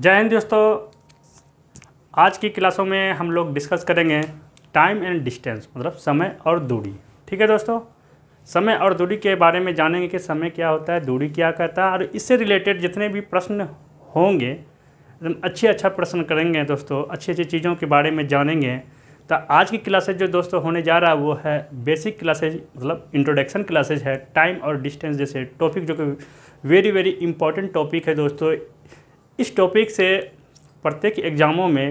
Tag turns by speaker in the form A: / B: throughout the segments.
A: जय हिंद दोस्तों आज की क्लासों में हम लोग डिस्कस करेंगे टाइम एंड डिस्टेंस मतलब समय और दूरी ठीक है दोस्तों समय और दूरी के बारे में जानेंगे कि समय क्या होता है दूरी क्या कहता है और इससे रिलेटेड जितने भी प्रश्न होंगे एकदम अच्छे अच्छा प्रश्न करेंगे दोस्तों अच्छी अच्छी चीज़ों के बारे में जानेंगे तो आज की क्लासेज जो दोस्तों होने जा रहा है वो है बेसिक क्लासेज मतलब इंट्रोडक्शन क्लासेज है टाइम और डिस्टेंस जैसे टॉपिक जो कि वेरी वेरी इंपॉर्टेंट टॉपिक है दोस्तों इस टॉपिक से प्रत्येक एग्ज़ामों में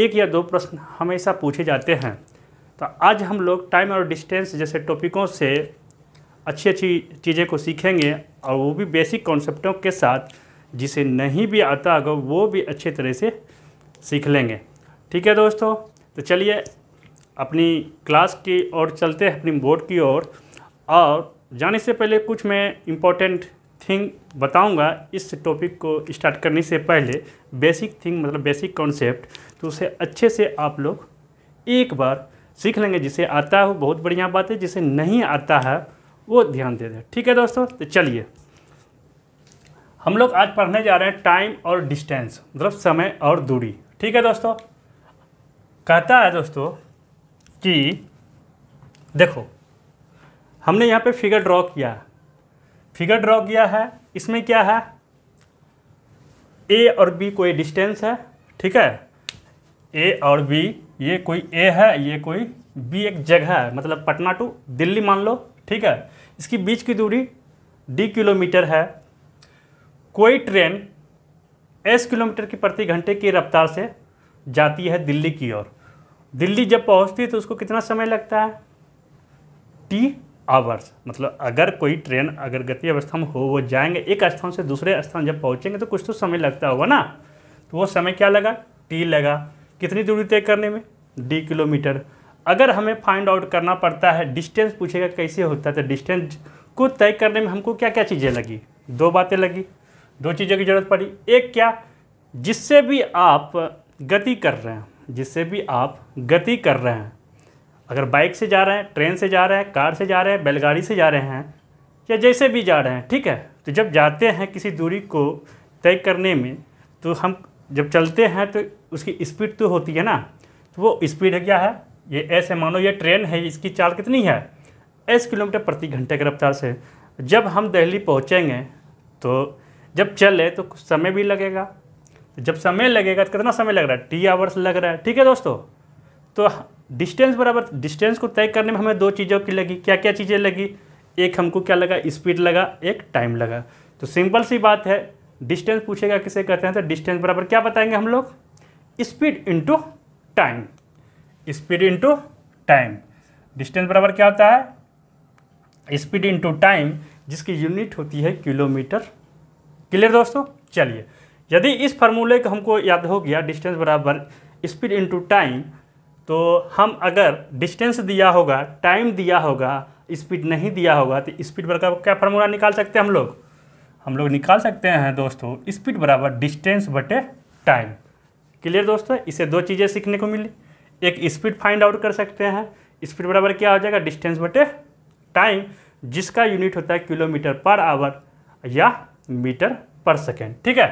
A: एक या दो प्रश्न हमेशा पूछे जाते हैं तो आज हम लोग टाइम और डिस्टेंस जैसे टॉपिकों से अच्छी अच्छी चीज़ें को सीखेंगे और वो भी बेसिक कॉन्सेप्टों के साथ जिसे नहीं भी आता अगर वो भी अच्छे तरह से सीख लेंगे ठीक है दोस्तों तो चलिए अपनी क्लास की ओर चलते हैं अपनी बोर्ड की ओर और, और जाने से पहले कुछ मैं इम्पोर्टेंट थिंग बताऊंगा इस टॉपिक को स्टार्ट करने से पहले बेसिक थिंग मतलब बेसिक कॉन्सेप्ट तो उसे अच्छे से आप लोग एक बार सीख लेंगे जिसे आता हो बहुत बढ़िया बात है जिसे नहीं आता है वो ध्यान दे दें ठीक है दोस्तों तो चलिए हम लोग आज पढ़ने जा रहे हैं टाइम और डिस्टेंस मतलब समय और दूरी ठीक है दोस्तों कहता है दोस्तों कि देखो हमने यहाँ पे फिगर ड्रॉ किया फिगर ड्रॉ किया है इसमें क्या है ए और बी कोई डिस्टेंस है ठीक है ए और बी ये कोई ए है ये कोई बी एक जगह है मतलब पटना टू दिल्ली मान लो ठीक है इसकी बीच की दूरी डी किलोमीटर है कोई ट्रेन एस किलोमीटर की प्रति घंटे की रफ्तार से जाती है दिल्ली की ओर दिल्ली जब पहुंचती है तो उसको कितना समय लगता है टी आवर्स मतलब अगर कोई ट्रेन अगर गति अवस्था में हो वो जाएंगे एक स्थान से दूसरे स्थान जब पहुँचेंगे तो कुछ तो समय लगता होगा ना तो वो समय क्या लगा टी लगा कितनी दूरी तय करने में डी किलोमीटर अगर हमें फाइंड आउट करना पड़ता है डिस्टेंस पूछेगा कैसे होता है तो डिस्टेंस को तय करने में हमको क्या क्या चीज़ें लगी दो बातें लगी दो चीज़ों की ज़रूरत पड़ी एक क्या जिससे भी आप गति कर रहे हैं जिससे भी आप गति कर रहे हैं अगर बाइक से जा रहे हैं ट्रेन से जा रहे हैं कार से जा रहे हैं बैलगाड़ी से जा रहे हैं या जैसे भी जा रहे हैं ठीक है तो जब जाते हैं किसी दूरी को तय करने में तो हम जब चलते हैं तो उसकी स्पीड तो होती है ना तो वो स्पीड है क्या है ये ऐसे मानो ये ट्रेन है इसकी चाल कितनी है एस किलोमीटर प्रति घंटे की रफ्तार से जब हम दिल्ली पहुँचेंगे तो जब चले तो कुछ समय भी लगेगा जब समय लगेगा तो कितना समय लग रहा है टी आवर्स लग रहा है ठीक है दोस्तों तो डिस्टेंस बराबर डिस्टेंस को तय करने में हमें दो चीज़ों की लगी क्या क्या चीज़ें लगी एक हमको क्या लगा स्पीड लगा एक टाइम लगा तो सिंपल सी बात है डिस्टेंस पूछेगा किसे कहते हैं तो डिस्टेंस बराबर क्या बताएंगे हम लोग speed into time speed into time distance बराबर क्या होता है स्पीड इंटू टाइम जिसकी यूनिट होती है किलोमीटर क्लियर दोस्तों चलिए यदि इस फार्मूले को हमको याद हो गया डिस्टेंस बराबर स्पीड इंटू टाइम तो हम अगर डिस्टेंस दिया होगा टाइम दिया होगा स्पीड नहीं दिया होगा तो स्पीड बराबर क्या फार्मूला निकाल सकते हैं हम लोग हम लोग निकाल सकते हैं दोस्तों स्पीड बराबर डिस्टेंस बटे टाइम क्लियर दोस्तों इसे दो चीज़ें सीखने को मिली एक स्पीड फाइंड आउट कर सकते हैं स्पीड बराबर क्या हो जाएगा डिस्टेंस बटे टाइम जिसका यूनिट होता है किलोमीटर पर आवर या मीटर पर सेकेंड ठीक है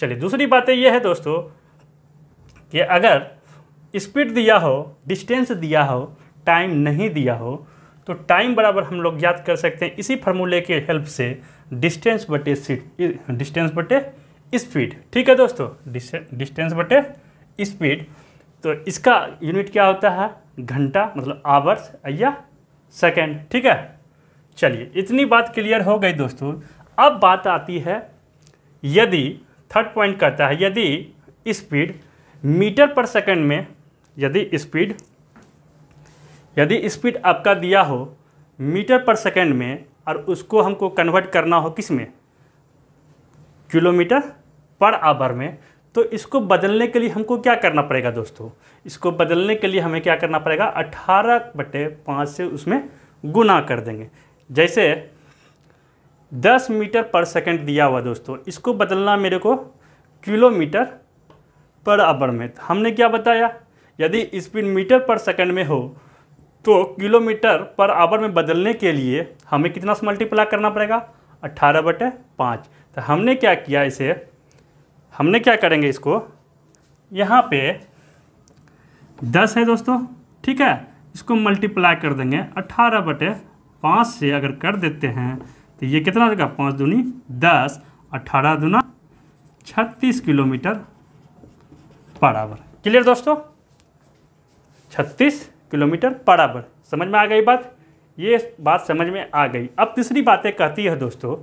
A: चलिए दूसरी बातें यह है दोस्तों कि अगर स्पीड दिया हो डिस्टेंस दिया हो टाइम नहीं दिया हो तो टाइम बराबर हम लोग याद कर सकते हैं इसी फार्मूले के हेल्प से डिस्टेंस बटे डिस्टेंस बटे स्पीड ठीक है दोस्तों डिस्टेंस बटे स्पीड तो इसका यूनिट क्या होता है घंटा मतलब आवर्स या सेकेंड ठीक है चलिए इतनी बात क्लियर हो गई दोस्तों अब बात आती है यदि थर्ड पॉइंट कहता है यदि स्पीड मीटर पर सेकंड में यदि स्पीड यदि स्पीड आपका दिया हो मीटर पर सेकंड में और उसको हमको कन्वर्ट करना हो किस में किलोमीटर पर आवर में तो इसको बदलने के लिए हमको क्या करना पड़ेगा दोस्तों इसको बदलने के लिए हमें क्या करना पड़ेगा अट्ठारह बटे पाँच से उसमें गुना कर देंगे जैसे दस मीटर पर सेकंड दिया हुआ दोस्तों इसको बदलना मेरे को किलोमीटर पर आवर में तो हमने क्या बताया यदि स्पीड मीटर पर सेकंड में हो तो किलोमीटर पर आवर में बदलने के लिए हमें कितना से मल्टीप्लाई करना पड़ेगा अट्ठारह बटे पाँच तो हमने क्या किया इसे हमने क्या करेंगे इसको यहाँ पे दस है दोस्तों ठीक है इसको मल्टीप्लाई कर देंगे अट्ठारह बटे पाँच से अगर कर देते हैं तो ये कितना देगा पाँच दूनी दस अट्ठारह दूना छत्तीस किलोमीटर पर आवर क्लियर दोस्तों छत्तीस किलोमीटर आवर समझ में आ गई बात ये बात समझ में आ गई अब तीसरी बातें कहती है दोस्तों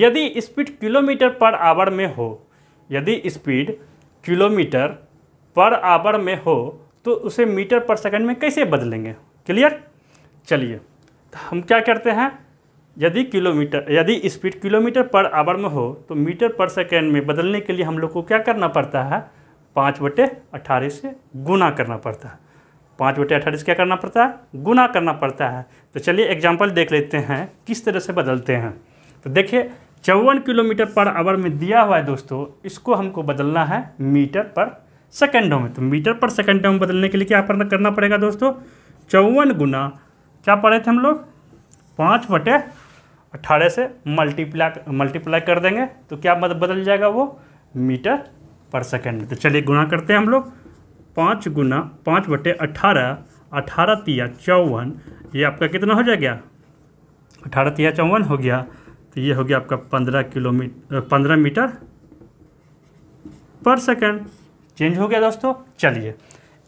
A: यदि स्पीड किलोमीटर पर आवर में हो यदि स्पीड किलोमीटर पर आवर में हो तो उसे मीटर पर सेकंड में कैसे बदलेंगे क्लियर चलिए तो हम क्या करते हैं यदि किलोमीटर यदि स्पीड किलोमीटर पर आवर में हो तो मीटर पर सेकेंड में बदलने के लिए हम लोग को क्या करना पड़ता है पाँच बटे अट्ठारह से गुना करना पड़ता है पाँच बटे अट्ठाईस क्या करना पड़ता है गुना करना पड़ता है तो चलिए एग्जाम्पल देख लेते हैं किस तरह से बदलते हैं तो देखिए चौवन किलोमीटर पर आवर में दिया हुआ है दोस्तों इसको हमको बदलना है मीटर पर सेकेंडों में तो मीटर पर सेकेंडों में बदलने के लिए क्या करना पड़ेगा दोस्तों चौवन गुना क्या पढ़े थे हम लोग पाँच बटे अट्ठारह से मल्टीप्लाई मल्टीप्लाई कर देंगे तो क्या बदल जाएगा वो मीटर पर सेकेंड तो चलिए गुना करते हैं हम लोग पाँच गुना पाँच बटे अट्ठारह अठारह तिया चौवन ये आपका कितना हो जाएगा अठारह तिया चौवन हो गया तो ये हो गया आपका पंद्रह किलोमीटर पंद्रह मीटर पर सेकंड चेंज हो गया दोस्तों चलिए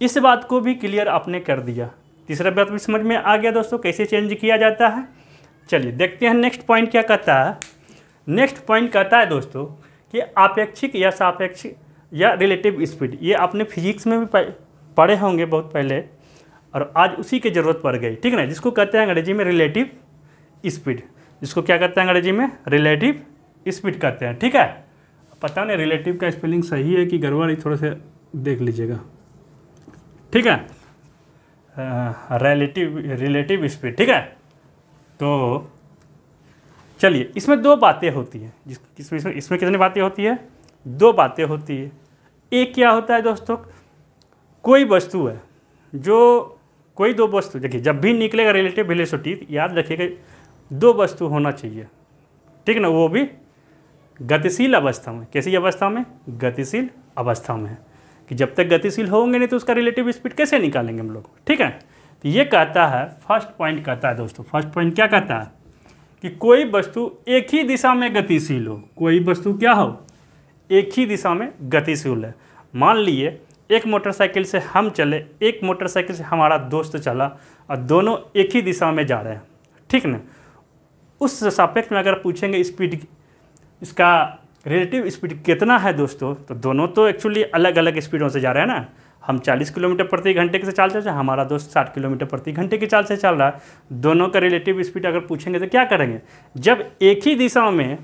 A: इस बात को भी क्लियर आपने कर दिया तीसरा बात भी समझ में आ गया दोस्तों कैसे चेंज किया जाता है चलिए देखते हैं नेक्स्ट पॉइंट क्या कहता है नेक्स्ट पॉइंट कहता है दोस्तों कि आपेक्षिक या सापेक्षिक या रिलेटिव स्पीड ये आपने फिजिक्स में भी पढ़े होंगे बहुत पहले और आज उसी की ज़रूरत पड़ गई ठीक है ना जिसको कहते हैं अंग्रेजी में रिलेटिव स्पीड जिसको क्या कहते हैं अंग्रेजी में रिलेटिव स्पीड कहते हैं ठीक है पता नहीं रिलेटिव का स्पेलिंग सही है कि गड़बड़ी थोड़े थोड़ा देख लीजिएगा ठीक है रिलेटिव रिलेटिव स्पीड ठीक है तो चलिए इसमें दो बातें होती हैं जिस इसमें इसमें कितनी बातें होती है दो बातें होती है एक क्या होता है दोस्तों कोई वस्तु है जो कोई दो वस्तु देखिए जब भी निकलेगा रिलेटिव वेलोसिटी याद रखिएगा दो वस्तु होना चाहिए ठीक ना वो भी गतिशील अवस्था में कैसी अवस्था में गतिशील अवस्था में कि जब तक गतिशील होंगे नहीं तो उसका रिलेटिव स्पीड कैसे निकालेंगे हम लोग ठीक है तो ये कहता है फर्स्ट पॉइंट कहता है दोस्तों फर्स्ट पॉइंट क्या कहता है कि कोई वस्तु एक ही दिशा में गतिशील हो कोई वस्तु क्या हो एक ही दिशा में गतिशील है मान लिए एक मोटरसाइकिल से हम चले एक मोटरसाइकिल से हमारा दोस्त चला और दोनों एक ही दिशा में जा रहे हैं ठीक ना उस सापेक्ष में अगर पूछेंगे स्पीड इसका रिलेटिव स्पीड कितना है दोस्तों तो दोनों तो एक्चुअली अलग अलग स्पीडों से जा रहे हैं ना हम 40 किलोमीटर प्रति घंटे से चाल चल रहे हैं हमारा दोस्त 60 किलोमीटर प्रति घंटे की चाल से चल रहा है दोनों का रिलेटिव स्पीड अगर पूछेंगे तो क्या करेंगे जब एक ही दिशा में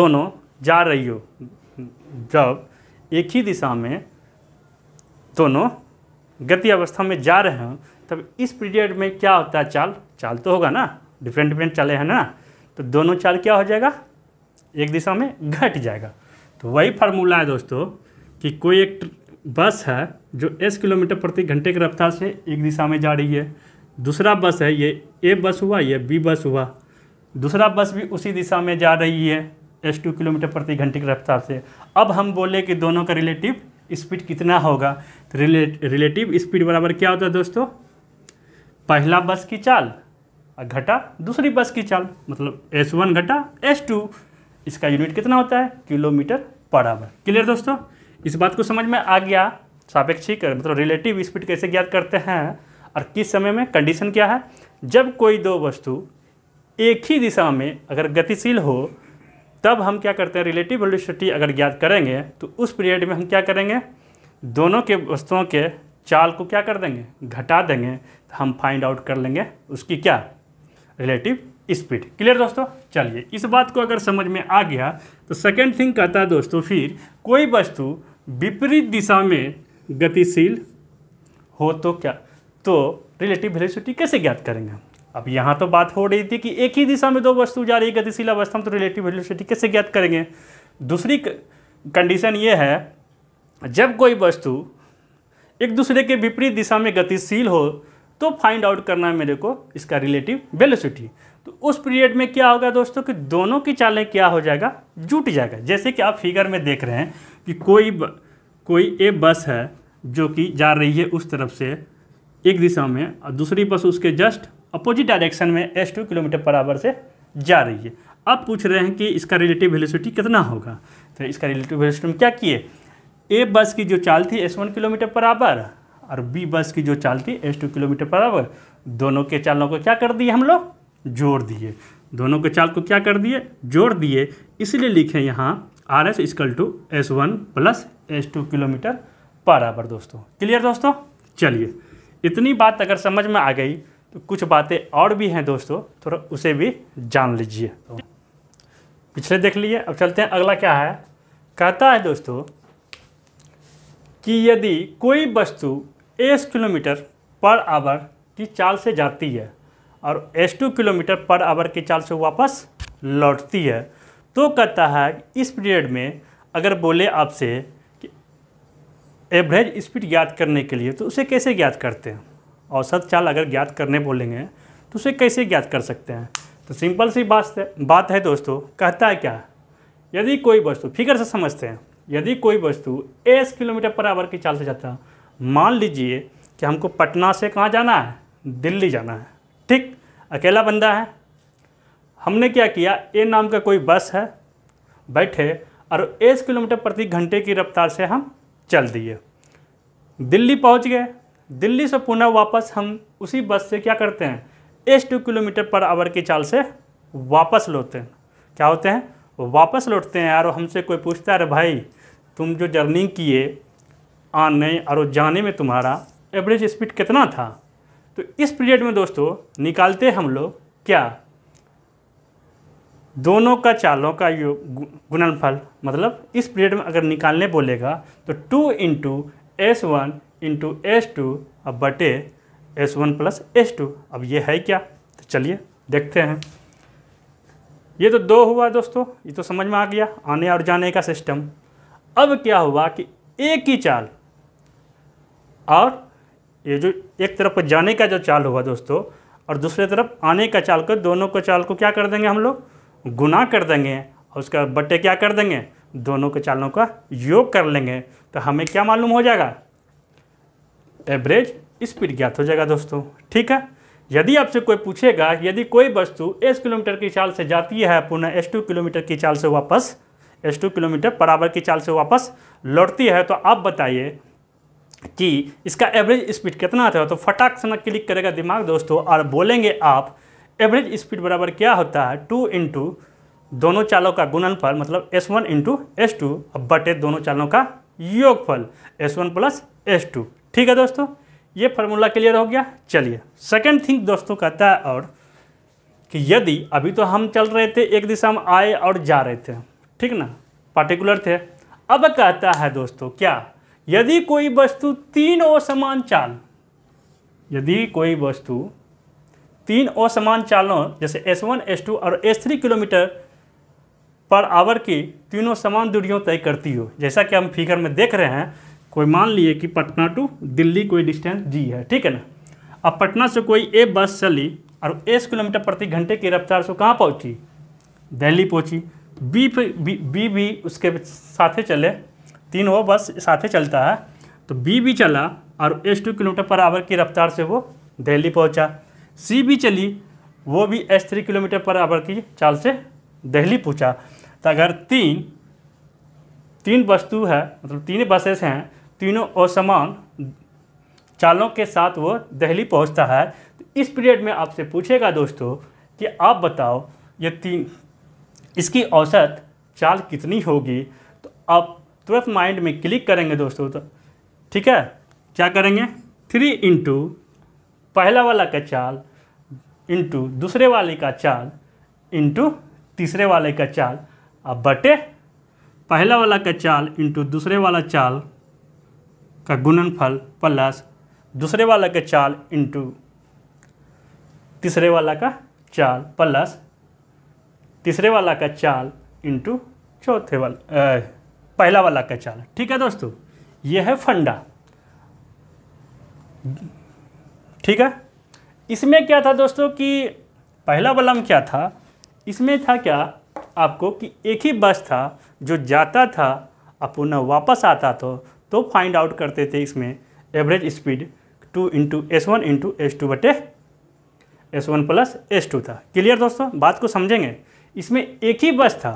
A: दोनों जा रही हो जब एक ही दिशा में दोनों गति अवस्था में जा रहे हो तब इस पीरियड में क्या होता है चाल चाल तो होगा ना डिफरेंट डिफरेंट चाले हैं ना तो दोनों चाल क्या हो जाएगा एक दिशा में घट जाएगा तो वही फार्मूला है दोस्तों कि कोई एक बस है जो एस किलोमीटर प्रति घंटे की रफ्तार से एक दिशा में जा रही है दूसरा बस है ये ए बस हुआ ये बी बस हुआ दूसरा बस भी उसी दिशा में जा रही है एस टू किलोमीटर प्रति घंटे की रफ्तार से अब हम बोले कि दोनों का रिलेटिव स्पीड कितना होगा तो रिले रिलेटिव स्पीड बराबर क्या होता है दोस्तों पहला बस की चाल और घटा दूसरी बस की चाल मतलब एस वन घटा एस टू इसका यूनिट कितना होता है किलोमीटर पर आवर क्लियर दोस्तों इस बात को समझ में आ गया सापेक्षिक मतलब रिलेटिव स्पीड कैसे ज्ञात करते हैं और किस समय में कंडीशन क्या है जब कोई दो वस्तु एक ही दिशा में अगर गतिशील हो तब हम क्या करते हैं रिलेटिव वेलोसिटी अगर ज्ञात करेंगे तो उस पीरियड में हम क्या करेंगे दोनों के वस्तुओं के चाल को क्या कर देंगे घटा देंगे तो हम फाइंड आउट कर लेंगे उसकी क्या रिलेटिव स्पीड क्लियर दोस्तों चलिए इस बात को अगर समझ में आ गया तो सेकेंड थिंग कहता है दोस्तों फिर कोई वस्तु विपरीत दिशा में गतिशील हो तो क्या तो रिलेटिव वेलोसिटी कैसे ज्ञात करेंगे हम अब यहाँ तो बात हो रही थी कि एक ही दिशा में दो वस्तु जा रही है गतिशील अवस्था में तो रिलेटिव वेलोसिटी कैसे ज्ञात करेंगे दूसरी कंडीशन ये है जब कोई वस्तु एक दूसरे के विपरीत दिशा में गतिशील हो तो फाइंड आउट करना है मेरे को इसका रिलेटिव वेलोसिटी तो उस पीरियड में क्या होगा दोस्तों कि दोनों की चालें क्या हो जाएगा जुट जाएगा जैसे कि आप फिगर में देख रहे हैं कि कोई ब, कोई ए बस है जो कि जा रही है उस तरफ से एक दिशा में और दूसरी बस उसके जस्ट अपोजिट डायरेक्शन में S two kilometre per hour से जा रही है अब पूछ रहे हैं कि इसका रिलेटिव वेलोसिटी कितना होगा तो इसका रिलेटिव वेलोसिटी हम क्या किए ए बस की जो चाल थी S one kilometre per hour और बी बस की जो चाल थी S two kilometre per hour दोनों के चालों को क्या कर दिए हम लोग जोड़ दिए दोनों के चाल को क्या कर दिए जोड़ दिए इसलिए लिखे यहाँ R S is equal to S one plus S two kilometre per hour दोस्तों क्लियर दोस्तों चलिए इतनी बात अगर समझ में आ गई तो कुछ बातें और भी हैं दोस्तों थोड़ा उसे भी जान लीजिए पिछले देख लिए अब चलते हैं अगला क्या है कहता है दोस्तों कि यदि कोई वस्तु एस किलोमीटर पर आवर की चाल से जाती है और S two kilometre per hour की चाल से वापस लौटती है तो कहता है इस पीरियड में अगर बोले आपसे कि एवरेज स्पीड ज्ञात करने के लिए तो उसे कैसे ज्ञात करते हैं औसत चाल अगर ज्ञात करने बोलेंगे तो उसे कैसे ज्ञात कर सकते हैं तो सिंपल सी बात बात है दोस्तों कहता है क्या यदि कोई वस्तु फिगर से समझते हैं यदि कोई वस्तु एस किलोमीटर पर आवर की चाल से जाता मान लीजिए कि हमको पटना से कहाँ जाना है दिल्ली जाना है ठीक अकेला बंदा है हमने क्या किया ए नाम का कोई बस है बैठे और एस किलोमीटर प्रति घंटे की रफ्तार से हम चल दिए दिल्ली पहुंच गए दिल्ली से पुणे वापस हम उसी बस से क्या करते हैं S two kilometre per hour की चाल से वापस लौटते हैं क्या होते हैं वापस लौटते हैं यार हमसे कोई पूछता है अरे भाई तुम जो जर्नी किए आने और जाने में तुम्हारा एवरेज स्पीड कितना था तो इस पीरियड में दोस्तों निकालते हम लोग क्या दोनों का चालों का यो गुणनफल मतलब इस पीरियड में अगर निकालने बोलेगा तो two into S one into S two अब बटे S one plus S two अब ये है क्या तो चलिए देखते हैं ये तो दो हुआ दोस्तों ये तो समझ में आ गया आने और जाने का सिस्टम अब क्या हुआ कि एक ही चाल और ये जो एक तरफ जाने का जो चाल हुआ दोस्तों और दूसरे तरफ आने का चाल को दोनों को चाल को क्या कर देंगे हम लोग गुना कर देंगे और उसका बटे क्या कर देंगे दोनों के चालों का योग कर लेंगे तो हमें क्या मालूम हो जाएगा एवरेज स्पीड ज्ञात हो जाएगा दोस्तों ठीक है यदि आपसे कोई पूछेगा यदि कोई वस्तु एस किलोमीटर की चाल से जाती है पुनः एस टू किलोमीटर की चाल से वापस एस टू किलोमीटर बराबर की चाल से वापस लौटती है तो आप बताइए कि इसका एवरेज स्पीड कितना आता है तो फटाक से ना क्लिक करेगा दिमाग दोस्तों और बोलेंगे आप एवरेज स्पीड बराबर क्या होता है टू इंटू दोनों चालों का गुणनफल मतलब S one into S two बटे दोनों चालों का योगफल S one plus S two ठीक है दोस्तों ये फॉर्मूला क्लियर हो गया चलिए सेकंड थिंग दोस्तों कहता है और कि यदि अभी तो हम चल रहे थे एक दिशा में आए और जा रहे थे ठीक ना पार्टिकुलर थे अब कहता है दोस्तों क्या यदि कोई वस्तु तीन असमान चाल यदि कोई वस्तु तीन असमान चालों जैसे S1, S2 और S3 किलोमीटर पर आवर की तीनों समान दूरियों तय करती हो जैसा कि हम फिगर में देख रहे हैं कोई मान लिए कि पटना टू दिल्ली कोई डिस्टेंस जी है ठीक है ना अब पटना से कोई ए बस चली और एस किलोमीटर प्रति घंटे की रफ्तार से कहाँ पहुँची दिल्ली पहुँची बी बी बी भी उसके साथे चले तीन वो बस साथे चलता है तो बी भी चला और S two kilometre per hour की रफ्तार से वो दिल्ली पहुँचा सी भी चली वो भी S three kilometre per hour की चाल से दिल्ली पहुँचा तो अगर तीन तीन वस्तु है मतलब तीन बसेस हैं तीनों असमान चालों के साथ वो दहली पहुंचता है तो इस पीरियड में आपसे पूछेगा दोस्तों कि आप बताओ ये तीन इसकी औसत चाल कितनी होगी तो आप तुरंत माइंड में क्लिक करेंगे दोस्तों तो ठीक है क्या करेंगे थ्री इंटू पहला वाला का चाल इंटू दूसरे वाले का चाल इंटू तीसरे वाले का चाल अब बटे पहला वाला का चाल इंटू दूसरे वाला चाल का गुणनफल प्लस दूसरे वाला का चाल इंटू तीसरे वाला का चाल प्लस तीसरे वाला का चाल इंटू चौथे वाला पहला वाला का चाल ठीक है दोस्तों यह है फंडा ठीक है इसमें क्या था दोस्तों कि पहला वाला में क्या था इसमें था क्या आपको कि एक ही बस था जो जाता था और पुनः वापस आता था तो फाइंड तो आउट करते थे इसमें average speed two into S one into S two बटे S one plus S two था क्लियर दोस्तों बात को समझेंगे इसमें एक ही बस था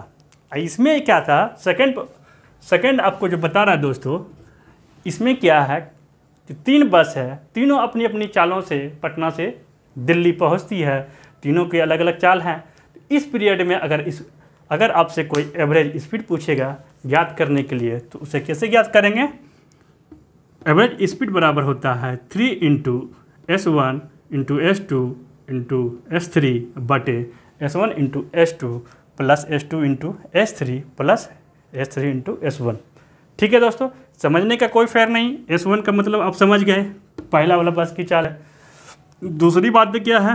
A: इसमें क्या था सेकंड सेकंड आपको जो बता रहा है दोस्तों इसमें क्या है कि तीन बस है तीनों अपनी अपनी चालों से पटना से दिल्ली पहुंचती है तीनों के अलग अलग चाल हैं इस पीरियड में अगर इस अगर आपसे कोई एवरेज स्पीड पूछेगा ज्ञात करने के लिए तो उसे कैसे ज्ञात करेंगे एवरेज स्पीड बराबर होता है three into S one into S two into S three बटे S one into S two plus S two into S three plus S three into S one ठीक है दोस्तों समझने का कोई फेयर नहीं एस वन का मतलब आप समझ गए पहला वाला बस की चाल है दूसरी बात क्या है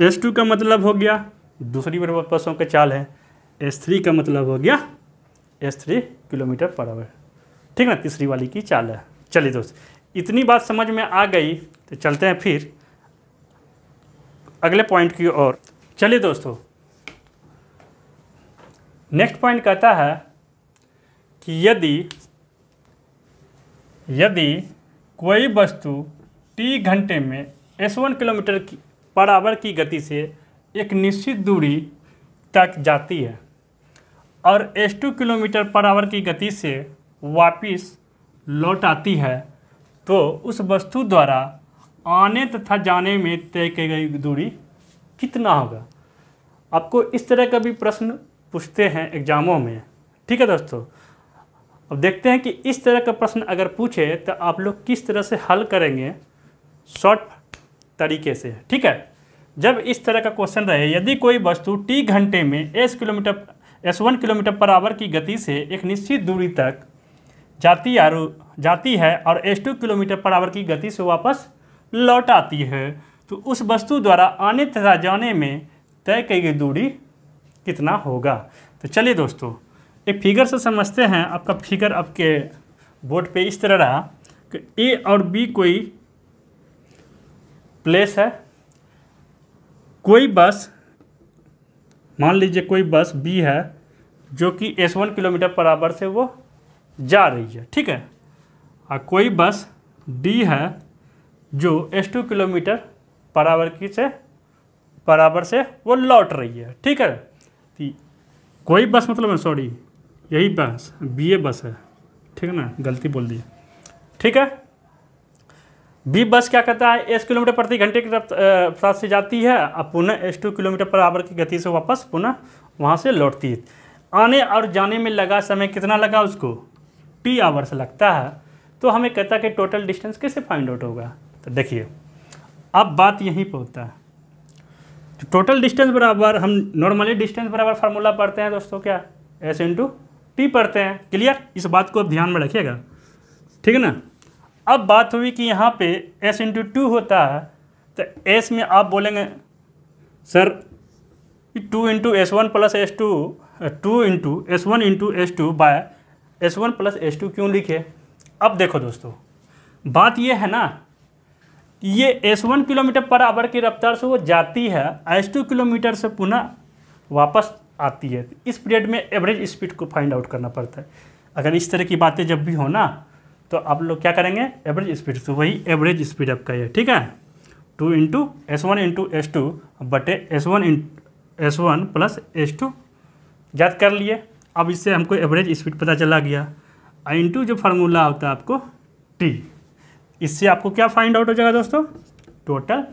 A: एस टू का मतलब हो गया दूसरी बसों का चाल है एस थ्री का मतलब हो गया S three kilometre per hour ठीक ना तीसरी वाली की चाल है चलिए दोस्त इतनी बात समझ में आ गई तो चलते हैं फिर अगले पॉइंट की ओर चलिए दोस्तों नेक्स्ट पॉइंट कहता है कि यदि यदि कोई वस्तु टी घंटे में एस वन किलोमीटर की पर की गति से एक निश्चित दूरी तक जाती है और S two kilometre per hour की गति से वापस लौट आती है तो उस वस्तु द्वारा आने तथा जाने में तय की गई दूरी कितना होगा आपको इस तरह का भी प्रश्न पूछते हैं एग्जामों में ठीक है दोस्तों अब देखते हैं कि इस तरह का प्रश्न अगर पूछे तो आप लोग किस तरह से हल करेंगे शॉर्ट तरीके से है ठीक है जब इस तरह का क्वेश्चन रहे यदि कोई वस्तु टी घंटे में S kilometre S one kilometre per hour की गति से एक निश्चित दूरी तक जाती आरो जाती है और S two kilometre per hour की गति से वापस लौट आती है तो उस वस्तु द्वारा आने तथा जाने में तय की गई दूरी कितना होगा तो चलिए दोस्तों एक फिगर से समझते हैं आपका फिगर आपके बोर्ड पे इस तरह रहा कि ए और बी कोई प्लेस है कोई बस मान लीजिए कोई बस बी है जो कि S one kilometre per hour से वो जा रही है ठीक है और कोई बस डी है जो S two kilometre per hour की से बराबर से वो लौट रही है ठीक है कोई बस मतलब है सॉरी यही बस बी ए बस है ठीक है ना गलती बोल दी ठीक है बी बस क्या कहता है एस किलोमीटर प्रति घंटे की रफ्तार से जाती है और पुनः S two kilometre per hour की गति से वापस पुनः वहाँ से लौटती है आने और जाने में लगा समय कितना लगा उसको टी आवर्स लगता है तो हमें कहता है कि टोटल डिस्टेंस कैसे फाइंड आउट होगा तो देखिए अब बात यहीं पर होता है तो टोटल डिस्टेंस बराबर हम नॉर्मली डिस्टेंस बराबर फार्मूला पढ़ते हैं दोस्तों क्या एस इंटू टी पढ़ते हैं क्लियर इस बात को आप ध्यान में रखिएगा ठीक है ना अब बात हुई कि यहाँ पे s इंटू टू होता है तो s में आप बोलेंगे sir two into S one plus S two two into S one into S two by S one plus S two क्यों लिखे अब देखो दोस्तों बात यह है ना ये S one kilometre per hour की रफ्तार से वो जाती है एस टू किलोमीटर से पुनः वापस आती है इस पीरियड में एवरेज स्पीड को फाइंड आउट करना पड़ता है अगर इस तरह की बातें जब भी हो ना तो आप लोग क्या करेंगे एवरेज स्पीड तो वही एवरेज स्पीड आपका ये ठीक है two into S one into S two बटे S one in S one plus S two याद कर लिए अब इससे हमको एवरेज स्पीड पता चला गया इंटू जो फार्मूला होता है आपको टी इससे आपको क्या फाइंड आउट हो जाएगा दोस्तों टोटल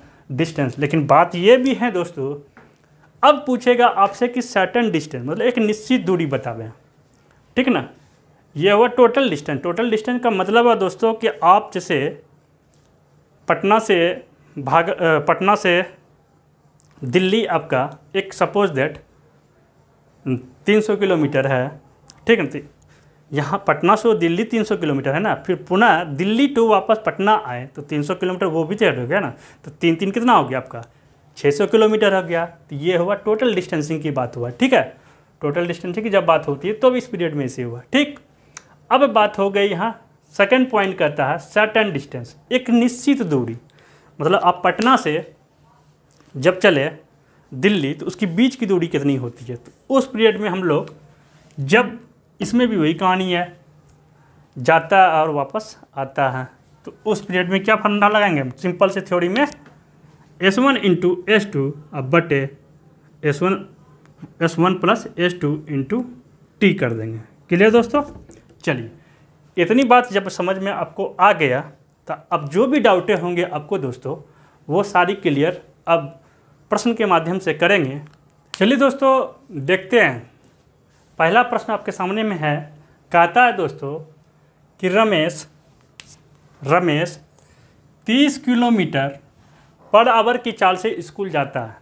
A: डिस्टेंस लेकिन बात ये भी है दोस्तों अब पूछेगा आपसे कि सर्टन डिस्टेंस मतलब एक निश्चित दूरी बतावें ठीक ना यह हुआ टोटल डिस्टेंस टोटल डिस्टेंस का मतलब है दोस्तों कि आप जैसे पटना से भाग पटना से दिल्ली आपका एक सपोज दैट 300 किलोमीटर है ठीक है ना यहाँ पटना से दिल्ली 300 किलोमीटर है ना फिर पुनः दिल्ली टू वापस पटना आए तो 300 किलोमीटर वो भी तय हो गया ना तो तीन तीन कितना हो गया आपका 600 किलोमीटर हो गया तो ये हुआ टोटल डिस्टेंसिंग की बात हुआ ठीक है टोटल डिस्टेंसिंग की जब बात होती है तो इस पीरियड में ऐसे हुआ ठीक अब बात हो गई यहाँ सेकेंड पॉइंट कहता है सर्टन डिस्टेंस एक निश्चित दूरी मतलब आप पटना से जब चले दिल्ली तो उसकी बीच की दूरी कितनी होती है तो उस पीरियड में हम लोग जब इसमें भी वही कहानी है जाता है और वापस आता है तो उस पीरियड में क्या फंडा लगाएंगे हम सिंपल से थ्योरी में S one into S two अब बटे S one S one plus S two into T कर देंगे क्लियर दोस्तों चलिए इतनी बात जब समझ में आपको आ गया तो अब जो भी डाउटें होंगे आपको दोस्तों वो सारी क्लियर अब प्रश्न के माध्यम से करेंगे चलिए दोस्तों देखते हैं पहला प्रश्न आपके सामने में है कहता है दोस्तों कि Ramesh Ramesh 30 kilometre per hour की चाल से स्कूल जाता है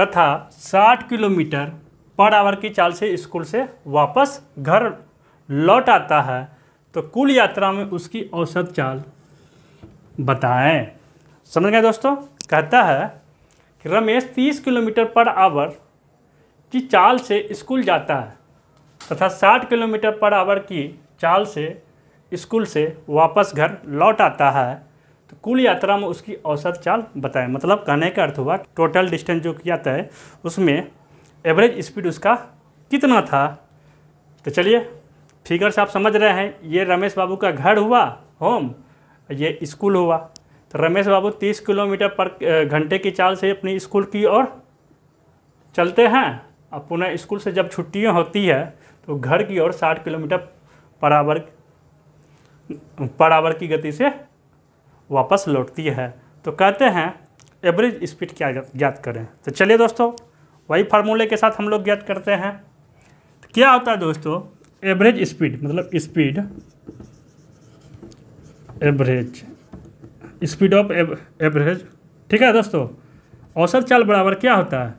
A: तथा 60 किलोमीटर पर आवर की चाल से स्कूल से वापस घर लौट आता है तो कुल यात्रा में उसकी औसत चाल बताएं समझ गए दोस्तों कहता है कि रमेश 30 किलोमीटर पर आवर की चाल से स्कूल जाता है तथा 60 किलोमीटर पर आवर की चाल से स्कूल से वापस घर लौट आता है तो कुल यात्रा में उसकी औसत चाल बताएं मतलब कहने का अर्थ हुआ टोटल डिस्टेंस जो किया था उसमें एवरेज स्पीड उसका कितना था तो चलिए फिगर से आप समझ रहे हैं ये रमेश बाबू का घर हुआ होम ये स्कूल हुआ तो रमेश बाबू तीस किलोमीटर पर घंटे की चाल से अपनी स्कूल की ओर चलते हैं अब पुनः स्कूल से जब छुट्टियाँ होती है तो घर की ओर साठ किलोमीटर पर आवर पर आवर की गति से वापस लौटती है तो कहते हैं एवरेज स्पीड क्या ज्ञात करें तो चलिए दोस्तों वही फार्मूले के साथ हम लोग ज्ञात करते हैं तो क्या होता है दोस्तों एवरेज स्पीड मतलब speed average speed of average ठीक है दोस्तों औसत चाल बराबर क्या होता है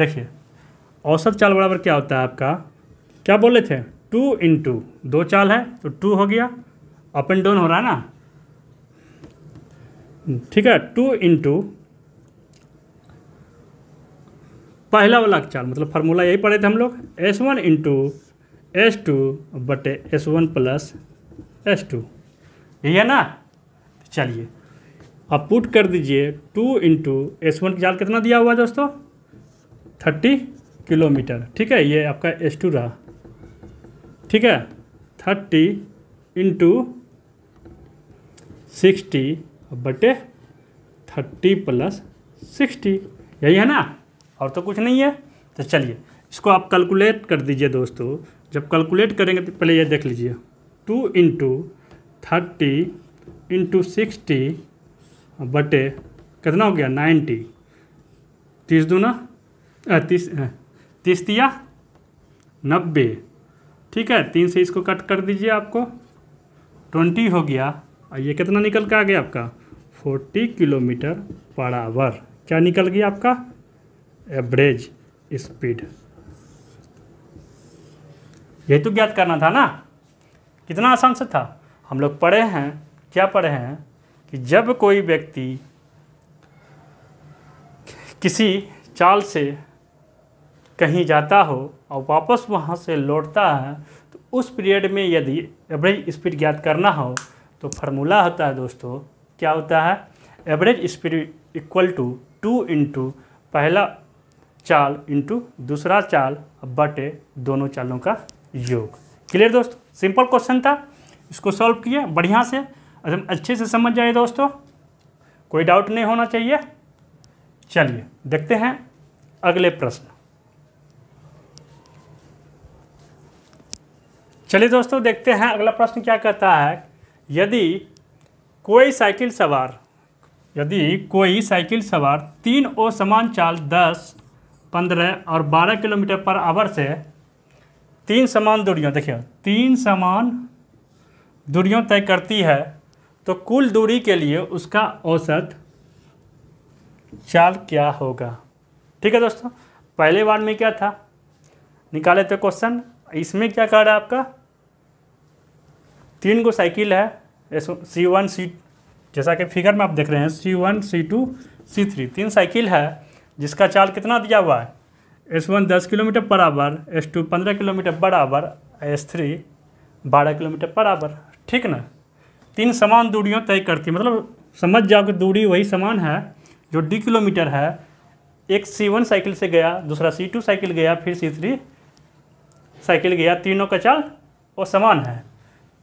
A: देखिए औसत चाल बराबर क्या होता है आपका क्या बोले थे टू इन टू दो चाल है तो टू हो गया अप एंड डाउन हो रहा है ना ठीक है टू इन टू पहला वाला चाल मतलब फार्मूला यही पढ़े थे हम लोग S one into S two बटे S one plus S two यही है ना तो चलिए अब पुट कर दीजिए टू इंटू एस वन की जाल कितना दिया हुआ दोस्तों थर्टी किलोमीटर ठीक है ये आपका एस टू रहा ठीक है थर्टी इंटू सिक्सटी बटे थर्टी प्लस सिक्सटी यही है ना और तो कुछ नहीं है तो चलिए इसको आप कैलकुलेट कर दीजिए दोस्तों जब कैलकुलेट करेंगे तो पहले ये देख लीजिए two into thirty into sixty बटे कितना हो गया नाइन्टी तीस दूना तीस तीस दिया नब्बे ठीक है तीन से इसको कट कर दीजिए आपको ट्वेंटी हो गया और ये कितना निकल के आ गया आपका फोर्टी किलोमीटर पर आवर क्या निकल गया आपका एवरेज स्पीड तो ज्ञात करना था ना कितना आसान से था हम लोग पढ़े हैं क्या पढ़े हैं कि जब कोई व्यक्ति किसी चाल से कहीं जाता हो और वापस वहाँ से लौटता है तो उस पीरियड में यदि एवरेज स्पीड ज्ञात करना हो तो फार्मूला होता है दोस्तों क्या होता है average speed equal to two into पहला चाल इंटू दूसरा चाल बटे दोनों चालों का योग क्लियर दोस्तों सिंपल क्वेश्चन था इसको सॉल्व किया बढ़िया से एकदम अच्छे से समझ जाए दोस्तों कोई डाउट नहीं होना चाहिए चलिए देखते हैं अगले प्रश्न चलिए दोस्तों देखते हैं अगला प्रश्न क्या कहता है यदि कोई साइकिल सवार यदि कोई साइकिल सवार तीन ओ समान चाल दस पंद्रह और बारह किलोमीटर पर आवर से तीन समान दूरियों देखिए तीन समान दूरियों तय करती है तो कुल दूरी के लिए उसका औसत चाल क्या होगा ठीक है दोस्तों पहले बार में क्या था निकाले थे क्वेश्चन इसमें क्या कह रहा है आपका तीन गो साइकिल है सी वन सी जैसा कि फिगर में आप देख रहे हैं C one C two C three तीन साइकिल है जिसका चाल कितना दिया हुआ है एस वन दस किलोमीटर बराबर एस टू पंद्रह किलोमीटर बराबर एस थ्री बारह किलोमीटर बराबर ठीक ना तीन समान दूरियों तय करती मतलब समझ जाओ कि दूरी वही समान है जो डी किलोमीटर है एक सी वन साइकिल से गया दूसरा सी टू साइकिल गया फिर सी थ्री साइकिल गया तीनों का चाल वो समान है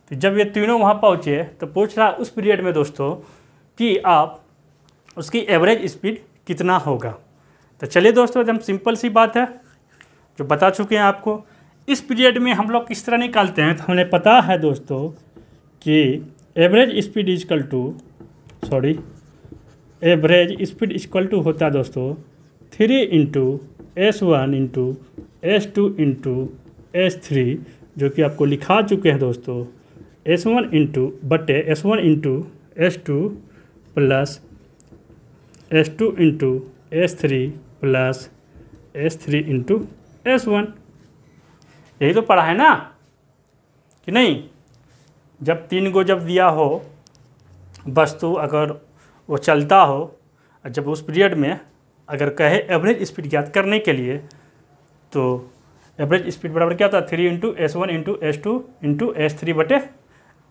A: तो जब ये तीनों वहाँ पहुँचे तो पूछ रहा उस पीरियड में दोस्तों कि आप उसकी एवरेज स्पीड कितना होगा तो चलिए दोस्तों एकदम सिंपल सी बात है जो बता चुके हैं आपको इस पीरियड में हम लोग किस तरह निकालते हैं तो हमें पता है दोस्तों कि average speed is equal to sorry average speed is equal to होता है दोस्तों three into S one into S two into S three जो कि आपको लिखा चुके हैं दोस्तों एस वन इंटू बटे S one into S two plus S two into S three plus S three into S one यही तो पढ़ा है ना कि नहीं जब तीन को जब दिया हो वस्तु अगर वो चलता हो जब उस पीरियड में अगर कहे एवरेज स्पीड ज्ञात करने के लिए तो एवरेज स्पीड बराबर क्या होता है three into S one into S two into S three बटे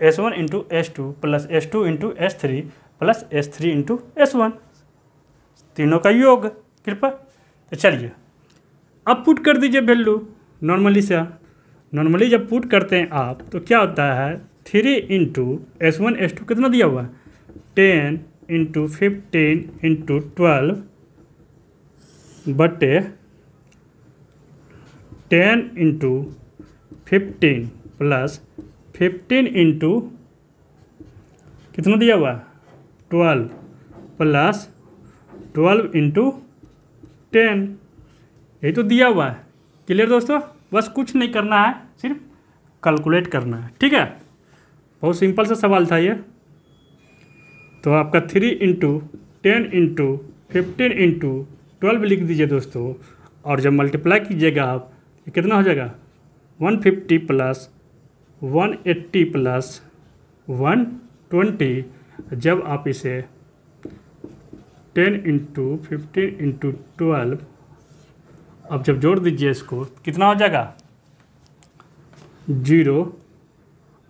A: S one into S two plus S two into S three plus S three into S one तीनों का योग कृपा तो चलिए अब पुट कर दीजिए वैल्यू नॉर्मली से नॉर्मली जब पुट करते हैं आप तो क्या होता है three into S one S two कितना दिया हुआ है ten into fifteen into twelve बटे ten into fifteen plus fifteen into कितना दिया हुआ है twelve plus twelve into ten यही तो दिया हुआ है क्लियर दोस्तों बस कुछ नहीं करना है सिर्फ कैलकुलेट करना है ठीक है बहुत सिंपल सा सवाल था ये तो आपका three into ten into fifteen into twelve लिख दीजिए दोस्तों और जब मल्टीप्लाई कीजिएगा आप कितना हो जाएगा one fifty plus one eighty plus one twenty जब आप इसे ten into fifteen into twelve अब जब जोड़ दीजिए इसको कितना हो जाएगा जीरो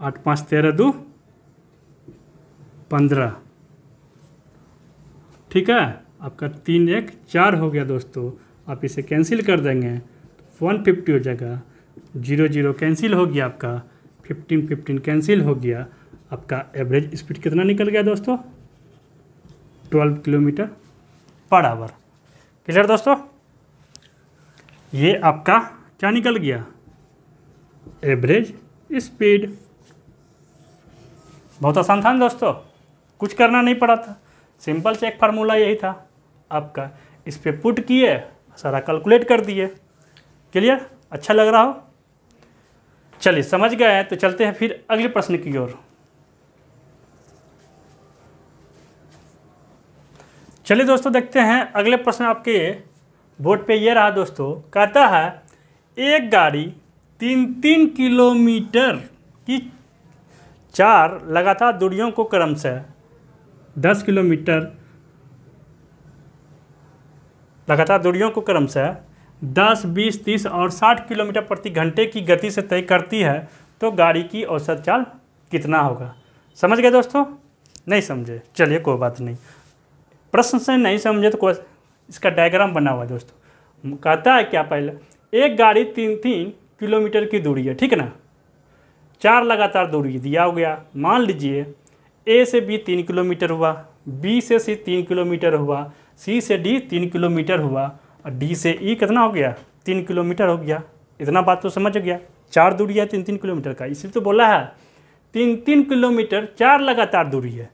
A: आठ पाँच तेरह दो पंद्रह ठीक है आपका तीन एक चार हो गया दोस्तों आप इसे कैंसिल कर देंगे वन तो फिफ्टी हो जाएगा जीरो जीरो कैंसिल हो गया आपका फिफ्टीन फिफ्टीन कैंसिल हो गया आपका एवरेज स्पीड कितना निकल गया दोस्तों twelve kilometre per hour clear दोस्तों ये आपका क्या निकल गया एवरेज स्पीड बहुत आसान था ना दोस्तों कुछ करना नहीं पड़ा था सिंपल से एक फार्मूला यही था आपका इस पर पुट किए सारा कैलकुलेट कर दिए क्लियर अच्छा लग रहा हो चलिए समझ गए हैं तो चलते हैं फिर अगले प्रश्न की ओर चलिए दोस्तों देखते हैं अगले प्रश्न आपके बोर्ड पे ये रहा दोस्तों कहता है एक गाड़ी तीन तीन किलोमीटर की चार लगातार दूरियों को क्रम से दस किलोमीटर लगातार दूरियों को क्रम से दस बीस तीस और साठ किलोमीटर प्रति घंटे की गति से तय करती है तो गाड़ी की औसत चाल कितना होगा समझ गए दोस्तों नहीं समझे चलिए कोई बात नहीं प्रश्न से नहीं समझे तो इसका डायग्राम बना हुआ दोस्तों कहता है क्या पहले एक गाड़ी तीन तीन किलोमीटर की दूरी है ठीक है ना चार लगातार दूरी दिया हो गया मान लीजिए ए से बी तीन किलोमीटर हुआ बी से सी तीन किलोमीटर हुआ सी से डी तीन किलोमीटर हुआ और डी से ई e कितना हो गया तीन किलोमीटर हो गया इतना बात तो समझ गया चार दूरी है तीन तीन किलोमीटर का इसलिए तो बोला है तीन तीन किलोमीटर चार लगातार दूरी है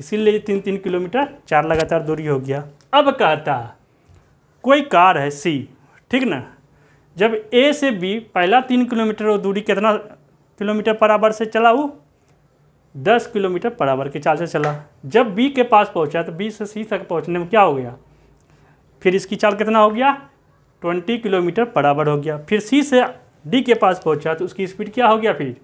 A: इसीलिए तीन तीन किलोमीटर चार लगातार दूरी हो गया अब कहता कोई कार है सी ठीक ना जब ए से बी पहला तीन किलोमीटर दूरी कितना किलोमीटर पर आवर से चला वो दस किलोमीटर पर आवर के चाल से चला जब बी के पास पहुंचा तो बी से सी तक पहुंचने में क्या हो गया फिर इसकी चाल कितना हो गया ट्वेंटी किलोमीटर पर आवर हो गया फिर सी से डी के पास पहुँचा तो उसकी स्पीड क्या हो गया फिर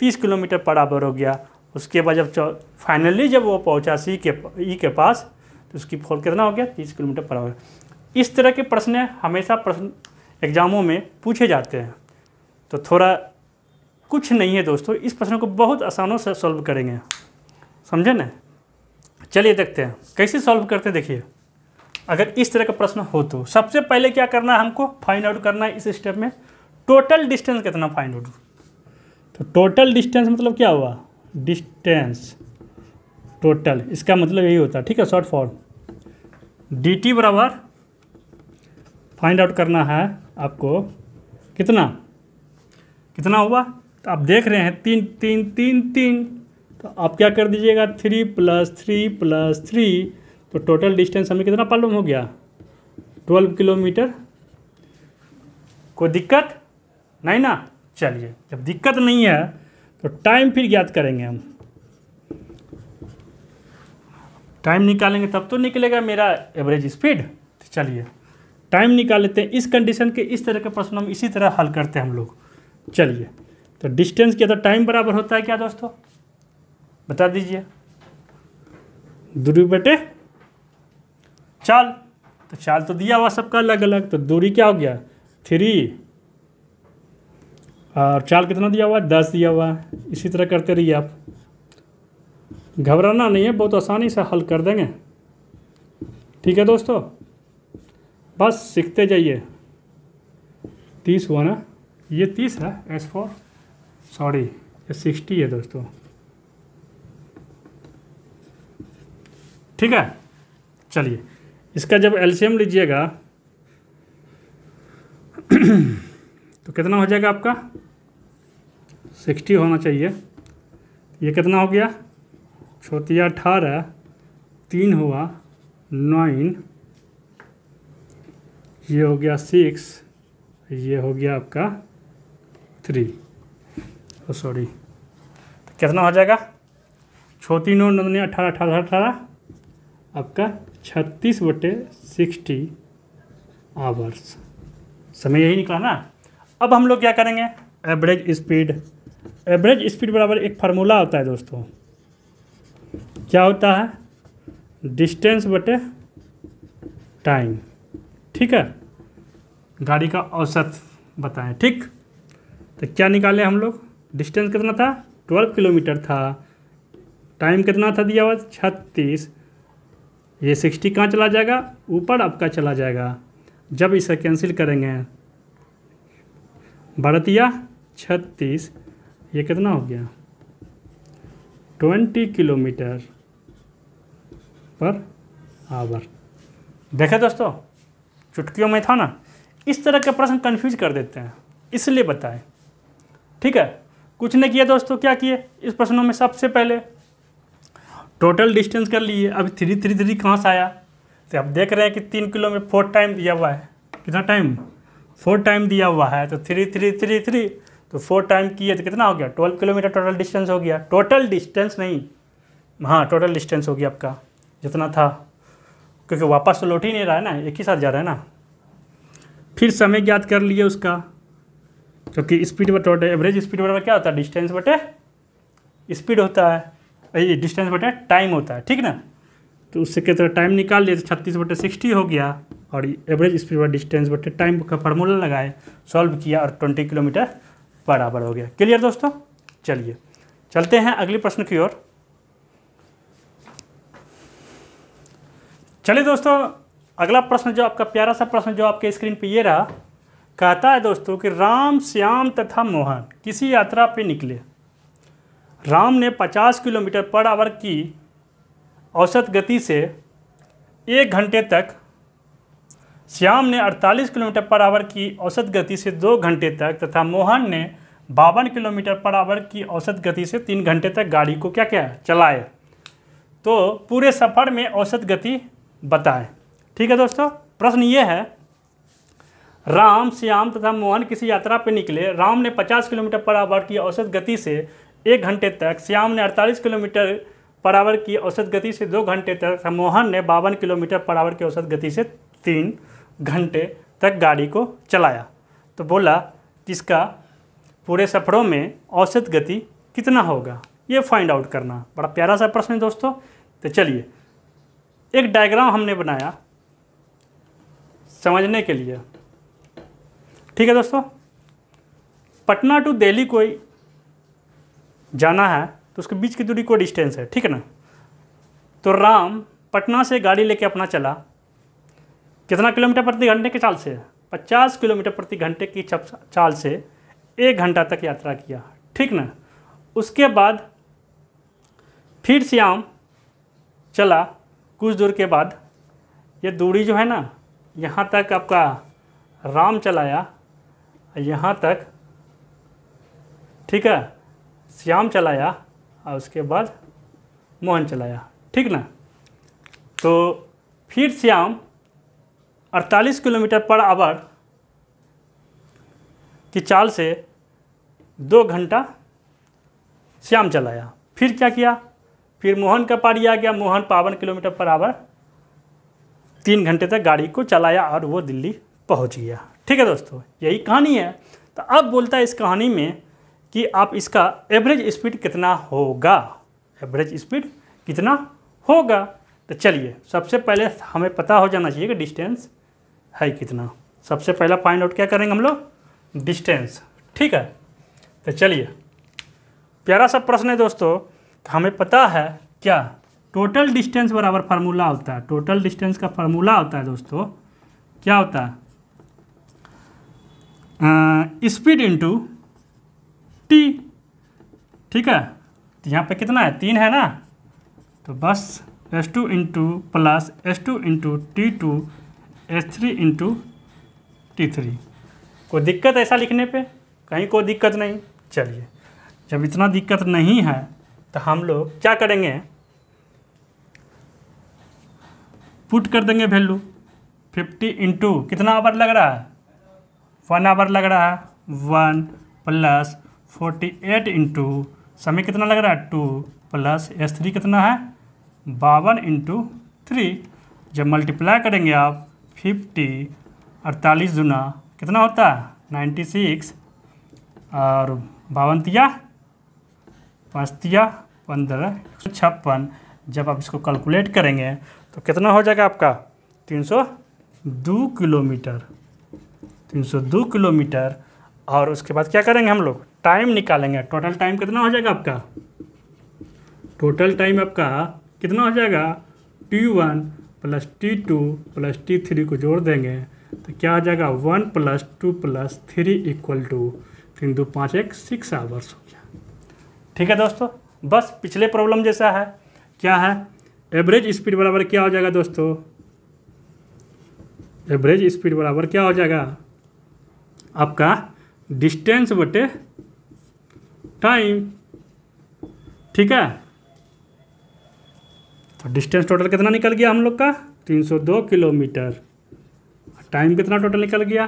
A: तीस किलोमीटर पर आवर हो गया उसके बाद जब फाइनली जब वो पहुंचा सी के ई e के पास तो उसकी फोर कितना हो गया तीस किलोमीटर पर आवर इस तरह के प्रश्न हमेशा प्रश्न एग्ज़ामों में पूछे जाते हैं तो थोड़ा कुछ नहीं है दोस्तों इस प्रश्न को बहुत आसानों से सॉल्व करेंगे समझे ना चलिए देखते हैं कैसे सॉल्व करते हैं देखिए अगर इस तरह का प्रश्न हो तो सबसे पहले क्या करना है हमको फाइंड आउट करना है इस स्टेप में टोटल डिस्टेंस कितना फाइंड आउट तो टोटल डिस्टेंस मतलब क्या हुआ डिस्टेंस टोटल इसका मतलब यही होता है ठीक है शॉर्ट फॉर्म डी टी बराबर फाइंड आउट करना है आपको कितना कितना हुआ तो आप देख रहे हैं तीन तीन तीन तीन तो आप क्या कर दीजिएगा three plus three plus three तो टोटल डिस्टेंस हमें कितना प्रॉब्लम हो गया ट्वेल्व किलोमीटर कोई दिक्कत नहीं ना चलिए जब दिक्कत नहीं है तो टाइम फिर ज्ञात करेंगे हम टाइम निकालेंगे तब तो निकलेगा मेरा एवरेज स्पीड तो चलिए टाइम निकाल लेते हैं इस कंडीशन के इस तरह के प्रश्न हम इसी तरह हल करते हैं हम लोग चलिए तो डिस्टेंस के तो टाइम बराबर होता है क्या दोस्तों बता दीजिए दूरी बेटे चाल तो चाल तो दिया हुआ सबका अलग अलग तो दूरी क्या हो गया थ्री और चाल कितना दिया हुआ है दस दिया हुआ है इसी तरह करते रहिए आप घबराना नहीं है बहुत आसानी से हल कर देंगे ठीक है दोस्तों बस सीखते जाइए तीस हुआ ना ये तीस है एस फोर सॉरी ये सिक्सटी है दोस्तों ठीक है चलिए इसका जब एल्शियम लीजिएगा तो कितना हो जाएगा आपका सिक्सटी होना चाहिए ये कितना हो गया छोतिया अठारह तीन हुआ नाइन ये हो गया सिक्स ये हो गया आपका थ्री ओ सॉरी तो कितना हो जाएगा छोटी नौ नौ अठारह अठारह अठारह आपका छत्तीस बटे सिक्सटी आवर्स समय यही निकला ना अब हम लोग क्या करेंगे एवरेज स्पीड एवरेज स्पीड बराबर एक फार्मूला होता है दोस्तों क्या होता है डिस्टेंस बटे टाइम ठीक है गाड़ी का औसत बताएं ठीक तो क्या निकाले हम लोग डिस्टेंस कितना था ट्वेल्व किलोमीटर था टाइम कितना था दिया हुआ छत्तीस ये सिक्सटी कहाँ चला जाएगा ऊपर आपका चला जाएगा जब इसे कैंसिल करेंगे भारतीय छत्तीस ये कितना हो गया ट्वेंटी किलोमीटर पर आवर देखे दोस्तों चुटकियों में था ना इस तरह के प्रश्न कंफ्यूज कर देते हैं इसलिए बताएं ठीक है कुछ ने किया दोस्तों क्या किए इस प्रश्नों में सबसे पहले टोटल डिस्टेंस कर लिए अभी थ्री थ्री थ्री कहाँ से आया तो आप देख रहे हैं कि तीन किलोमीटर फोर टाइम दिया हुआ है कितना टाइम फोर टाइम दिया हुआ है तो थ्री थ्री थ्री थ्री तो फोर टाइम किए तो कितना हो गया ट्वेल्व किलोमीटर टोटल डिस्टेंस हो गया टोटल डिस्टेंस नहीं हाँ टोटल डिस्टेंस हो गया आपका जितना था क्योंकि वापस तो लौट ही नहीं रहा है ना एक ही साथ जा रहा है ना फिर समय ज्ञात कर लिए उसका क्योंकि स्पीड बटे टोटल एवरेज स्पीड बटे क्या होता है डिस्टेंस बटे स्पीड होता है अरे डिस्टेंस बटे टाइम होता है ठीक ना तो उससे कितना टाइम निकाल लिए तो छत्तीस बटे सिक्सटी हो गया और एवरेज स्पीड बटे डिस्टेंस बटे टाइम का फार्मूला लगाए सॉल्व किया और ट्वेंटी किलोमीटर बराबर हो गया क्लियर दोस्तों चलिए चलते हैं अगले प्रश्न की ओर चलिए दोस्तों अगला प्रश्न जो आपका प्यारा सा प्रश्न जो आपके स्क्रीन पे ये रहा कहता है दोस्तों कि राम श्याम तथा मोहन किसी यात्रा पे निकले राम ने 50 किलोमीटर पर आवर की औसत गति से एक घंटे तक श्याम ने 48 किलोमीटर पर आवर की औसत गति से दो घंटे तक तथा मोहन ने बावन किलोमीटर पर आवर की औसत गति से तीन घंटे तक गाड़ी को क्या क्या चलाए तो पूरे सफ़र में औसत गति बताएं ठीक है दोस्तों प्रश्न ये है राम श्याम तथा मोहन किसी यात्रा पर निकले राम ने 50 किलोमीटर पर आवर की औसत गति से एक घंटे तक श्याम ने 48 किलोमीटर पर आवर की औसत गति से दो घंटे तक मोहन ने बावन किलोमीटर पर आवर की औसत गति से तीन घंटे तक गाड़ी को चलाया तो बोला कि इसका पूरे सफ़रों में औसत गति कितना होगा ये फाइंड आउट करना बड़ा प्यारा सा प्रश्न है दोस्तों तो चलिए एक डायग्राम हमने बनाया समझने के लिए ठीक है दोस्तों पटना टू दिल्ली कोई जाना है तो उसके बीच की दूरी को डिस्टेंस है ठीक है ना तो राम पटना से गाड़ी लेके अपना चला कितना किलोमीटर प्रति घंटे के चाल से 50 किलोमीटर प्रति घंटे की चाल से एक घंटा तक यात्रा किया ठीक ना उसके बाद फिर श्याम चला कुछ दूर के बाद ये दूरी जो है ना यहाँ तक आपका राम चलाया यहाँ तक ठीक है श्याम चलाया और उसके बाद मोहन चलाया ठीक ना तो फिर श्याम अड़तालीस किलोमीटर पर आवर की चाल से दो घंटा श्याम चलाया फिर क्या किया फिर मोहन का पारी आ गया मोहन बावन किलोमीटर पर आवर तीन घंटे तक गाड़ी को चलाया और वो दिल्ली पहुंच गया ठीक है दोस्तों यही कहानी है तो अब बोलता है इस कहानी में कि आप इसका एवरेज स्पीड कितना होगा एवरेज स्पीड कितना होगा तो चलिए सबसे पहले हमें पता हो जाना चाहिए कि डिस्टेंस है कितना सबसे पहला फाइंड आउट क्या करेंगे हम लोग डिस्टेंस ठीक है तो चलिए प्यारा सा प्रश्न है दोस्तों हमें पता है क्या टोटल डिस्टेंस बराबर फार्मूला होता है टोटल डिस्टेंस का फार्मूला होता है दोस्तों क्या होता है स्पीड इंटू टी ठीक है तो यहाँ पे कितना है तीन है ना तो बस S two into plus S two into T two H three into T three कोई दिक्कत ऐसा लिखने पे कहीं कोई दिक्कत नहीं चलिए जब इतना दिक्कत नहीं है तो हम लोग क्या करेंगे पुट कर देंगे वैल्यू फिफ्टी इंटू कितना आवर लग रहा है वन आवर लग रहा है one plus forty eight into समय कितना लग रहा है टू प्लस एस थ्री कितना है बावन इंटू थ्री जब मल्टीप्लाई करेंगे आप फिफ्टी अड़तालीस दुना कितना होता है नाइन्टी सिक्स और बावनतिया पाँचतिया पंद्रह एक सौ छप्पन जब आप इसको कैलकुलेट करेंगे तो कितना हो जाएगा आपका तीन सौ दो किलोमीटर तीन सौ दो किलोमीटर और उसके बाद क्या करेंगे हम लोग टाइम निकालेंगे टोटल टाइम कितना हो जाएगा आपका टोटल टाइम आपका कितना हो जाएगा T one plus T two plus T three को जोड़ देंगे तो क्या आ जाएगा one plus two plus three equal to तीन दो पाँच एक सिक्स आवर्स हो गया ठीक है दोस्तों बस पिछले प्रॉब्लम जैसा है क्या है एवरेज स्पीड बराबर क्या हो जाएगा दोस्तों एवरेज स्पीड बराबर क्या हो जाएगा आपका डिस्टेंस बटे टाइम ठीक है तो डिस्टेंस टोटल कितना निकल गया हम लोग का 302 किलोमीटर टाइम कितना टोटल निकल गया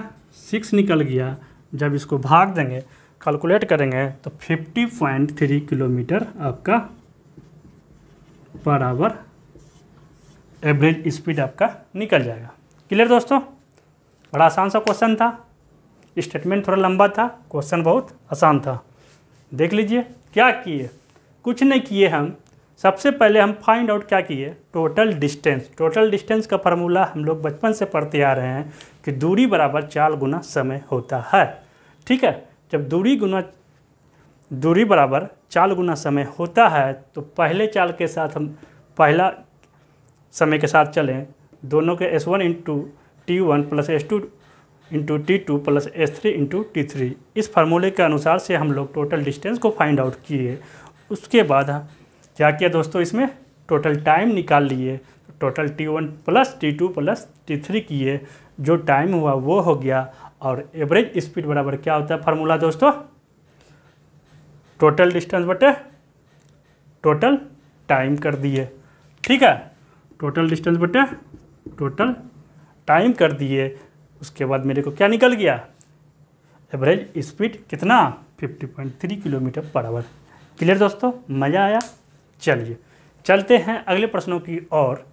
A: सिक्स निकल गया जब इसको भाग देंगे कैलकुलेट करेंगे तो 50.3 किलोमीटर आपका पर आवर एवरेज स्पीड आपका निकल जाएगा क्लियर दोस्तों बड़ा आसान सा क्वेश्चन था स्टेटमेंट थोड़ा लंबा था क्वेश्चन बहुत आसान था देख लीजिए क्या किए कुछ नहीं किए हम सबसे पहले हम फाइंड आउट क्या किए टोटल डिस्टेंस टोटल डिस्टेंस का फार्मूला हम लोग बचपन से पढ़ते आ रहे हैं कि दूरी बराबर चार गुना समय होता है ठीक है जब दूरी गुना दूरी बराबर चाल गुना समय होता है तो पहले चाल के साथ हम पहला समय के साथ चलें दोनों के S one into T one plus S two into T two plus S three into T three इस फार्मूले के अनुसार से हम लोग टोटल डिस्टेंस को फाइंड आउट किए उसके बाद क्या किया दोस्तों इसमें टोटल टाइम निकाल लिए total T one plus T two plus T three किए जो टाइम हुआ वो हो गया और एवरेज स्पीड बराबर क्या होता है फार्मूला दोस्तों टोटल डिस्टेंस बटे टोटल टाइम कर दिए ठीक है टोटल डिस्टेंस बटे टोटल टाइम कर दिए उसके बाद मेरे को क्या निकल गया एवरेज स्पीड कितना 50.3 किलोमीटर पर आवर क्लियर दोस्तों मज़ा आया चलिए चलते हैं अगले प्रश्नों की ओर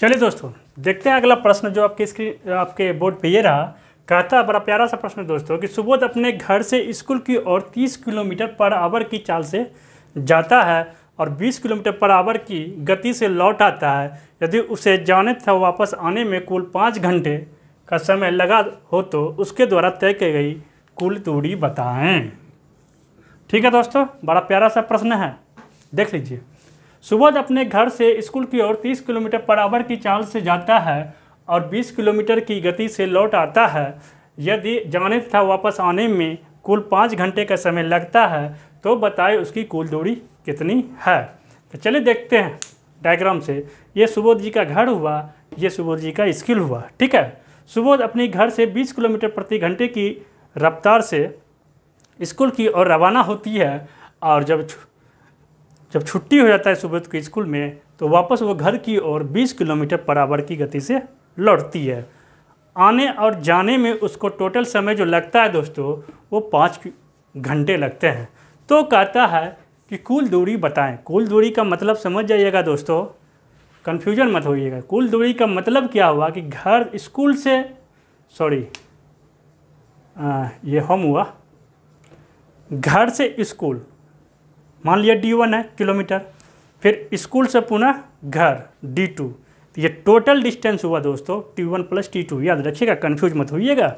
A: चलिए दोस्तों देखते हैं अगला प्रश्न जो आपके स्क्रीन आपके बोर्ड पे ये रहा कहता है बड़ा प्यारा सा प्रश्न दोस्तों कि सुबोध अपने घर से स्कूल की ओर 30 किलोमीटर पर आवर की चाल से जाता है और 20 किलोमीटर पर आवर की गति से लौट आता है यदि उसे जाने तथा वापस आने में कुल पाँच घंटे का समय लगा हो तो उसके द्वारा तय की गई कुल दूरी बताएं ठीक है दोस्तों बड़ा प्यारा सा प्रश्न है देख लीजिए सुबोध अपने घर से स्कूल की ओर 30 किलोमीटर पर आवर की चाल से जाता है और 20 किलोमीटर की गति से लौट आता है यदि जाने तथा वापस आने में कुल पाँच घंटे का समय लगता है तो बताए उसकी कुल दूरी कितनी है तो चलिए देखते हैं डायग्राम से ये सुबोध जी का घर हुआ ये सुबोध जी का स्किल हुआ ठीक है सुबोध अपने घर से 20 किलोमीटर प्रति घंटे की रफ्तार से स्कूल की ओर रवाना होती है और जब जब छुट्टी हो जाता है सुबह के स्कूल में तो वापस वो घर की ओर 20 किलोमीटर बराबर की गति से लौटती है आने और जाने में उसको टोटल समय जो लगता है दोस्तों वो पाँच घंटे लगते हैं तो कहता है कि कुल दूरी बताएं कुल दूरी का मतलब समझ जाइएगा दोस्तों कन्फ्यूजन मत होइएगा कुल दूरी का मतलब क्या हुआ कि घर स्कूल से सॉरी ये हम हुआ घर से स्कूल मान लिया डी वन है किलोमीटर फिर स्कूल से पुनः घर डी टू तो ये टोटल डिस्टेंस हुआ दोस्तों T one plus T two याद रखिएगा कन्फ्यूज मत होइएगा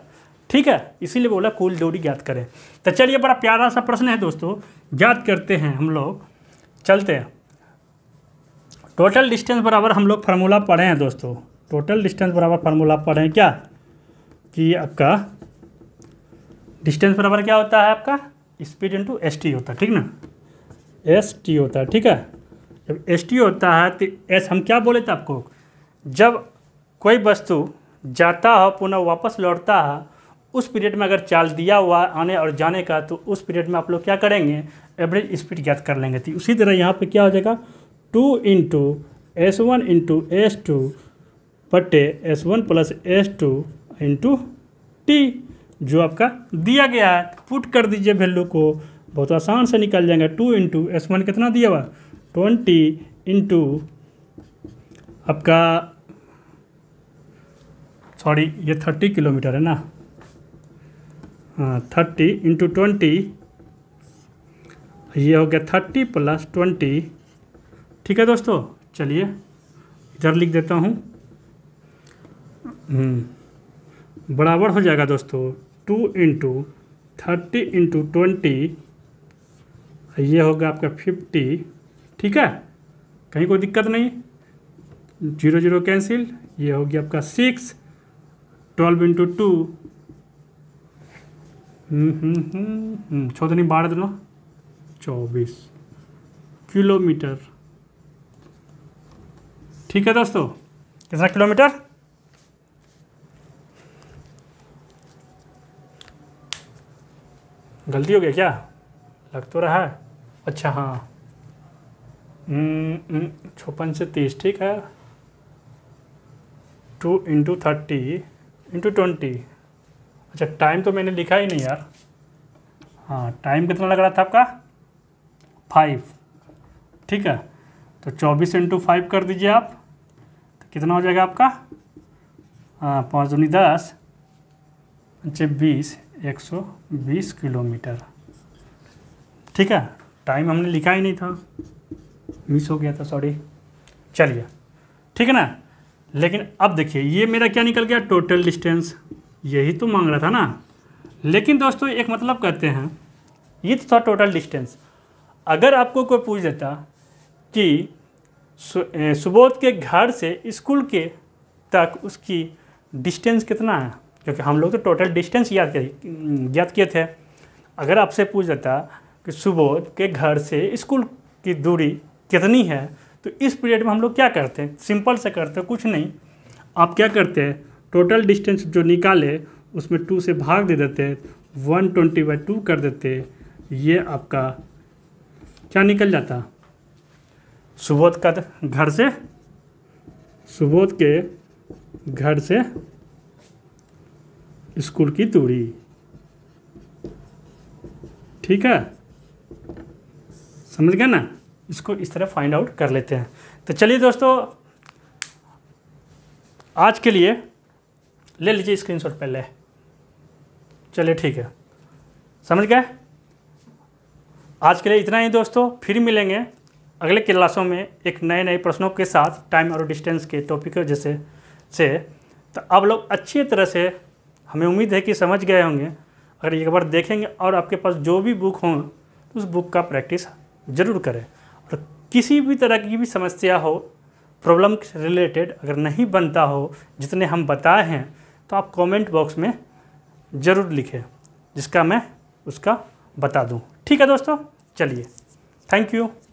A: ठीक है इसीलिए बोला कुल दूरी ज्ञात करें तो चलिए बड़ा प्यारा सा प्रश्न है दोस्तों ज्ञात करते हैं हम लोग चलते हैं टोटल डिस्टेंस बराबर हम लोग फार्मूला पढ़े हैं दोस्तों टोटल डिस्टेंस बराबर फार्मूला पढ़े हैं क्या कि आपका डिस्टेंस बराबर क्या होता है आपका स्पीड इंटू एस टी होता है ठीक ना एस टी होता है ठीक है जब एस टी होता है तो एस हम क्या बोले थे आपको जब कोई वस्तु जाता हो पुनः वापस लौटता है उस पीरियड में अगर चाल दिया हुआ आने और जाने का तो उस पीरियड में आप लोग क्या करेंगे एवरेज स्पीड ज्ञात कर लेंगे तो उसी तरह यहाँ पे क्या हो जाएगा two into S one into S two बटे S one plus S two into T जो आपका दिया गया है पुट कर दीजिए वैल्यू को बहुत आसान से निकल जाएंगे टू इंटू एस वन कितना दिया हुआ ट्वेंटी इंटू आपका सॉरी ये थर्टी किलोमीटर है ना हाँ थर्टी इंटू ट्वेंटी ये हो गया थर्टी प्लस ट्वेंटी ठीक है दोस्तों चलिए इधर लिख देता हूँ हम्म, बराबर हो जाएगा दोस्तों two into thirty into twenty ये होगा आपका फिफ्टी ठीक है कहीं कोई दिक्कत नहीं जीरो जीरो कैंसिल ये होगी आपका सिक्स ट्वेल्व इंटू टू छोदनी बारह दोनों चौबीस किलोमीटर ठीक है दोस्तों कितना किलोमीटर गलती हो गया क्या लग तो रहा है अच्छा हाँ हम्म, हम्म, छप्पन से तीस ठीक है two into thirty into twenty अच्छा टाइम तो मैंने लिखा ही नहीं यार हाँ टाइम कितना लग रहा था आपका फाइव ठीक है तो चौबीस इंटू फाइव कर दीजिए आप तो कितना हो जाएगा आपका हाँ पाँच दूनी दस पंचे बीस 120 किलोमीटर ठीक है टाइम हमने लिखा ही नहीं था मिस हो गया था सॉरी चलिए ठीक है ना लेकिन अब देखिए ये मेरा क्या निकल गया टोटल डिस्टेंस यही तो मांग रहा था ना लेकिन दोस्तों एक मतलब कहते हैं ये तो था टोटल डिस्टेंस अगर आपको कोई पूछ देता कि सुबोध के घर से स्कूल के तक उसकी डिस्टेंस कितना है क्योंकि हम लोग तो टोटल डिस्टेंस याद ज्ञात किए थे अगर आपसे पूछ जाता कि सुबोध के घर से स्कूल की दूरी कितनी है तो इस पीरियड में हम लोग क्या करते हैं सिंपल से करते हैं कुछ नहीं आप क्या करते हैं टोटल डिस्टेंस जो निकाले उसमें टू से भाग दे देते वन ट्वेंटी बाई टू कर देते ये आपका क्या निकल जाता सुबोध का घर से सुबोध के घर से स्कूल की दूरी ठीक है समझ गए ना इसको इस तरह फाइंड आउट कर लेते हैं तो चलिए दोस्तों आज के लिए ले लीजिए स्क्रीनशॉट पहले चलिए ठीक है समझ गए आज के लिए इतना ही दोस्तों फिर मिलेंगे अगले क्लासों में एक नए नए प्रश्नों के साथ टाइम और डिस्टेंस के टॉपिक जैसे से तो आप लोग अच्छी तरह से हमें उम्मीद है कि समझ गए होंगे अगर एक बार देखेंगे और आपके पास जो भी बुक हों तो उस बुक का प्रैक्टिस ज़रूर करें और किसी भी तरह की भी समस्या हो प्रॉब्लम रिलेटेड अगर नहीं बनता हो जितने हम बताए हैं तो आप कमेंट बॉक्स में ज़रूर लिखें जिसका मैं उसका बता दूं ठीक है दोस्तों चलिए थैंक यू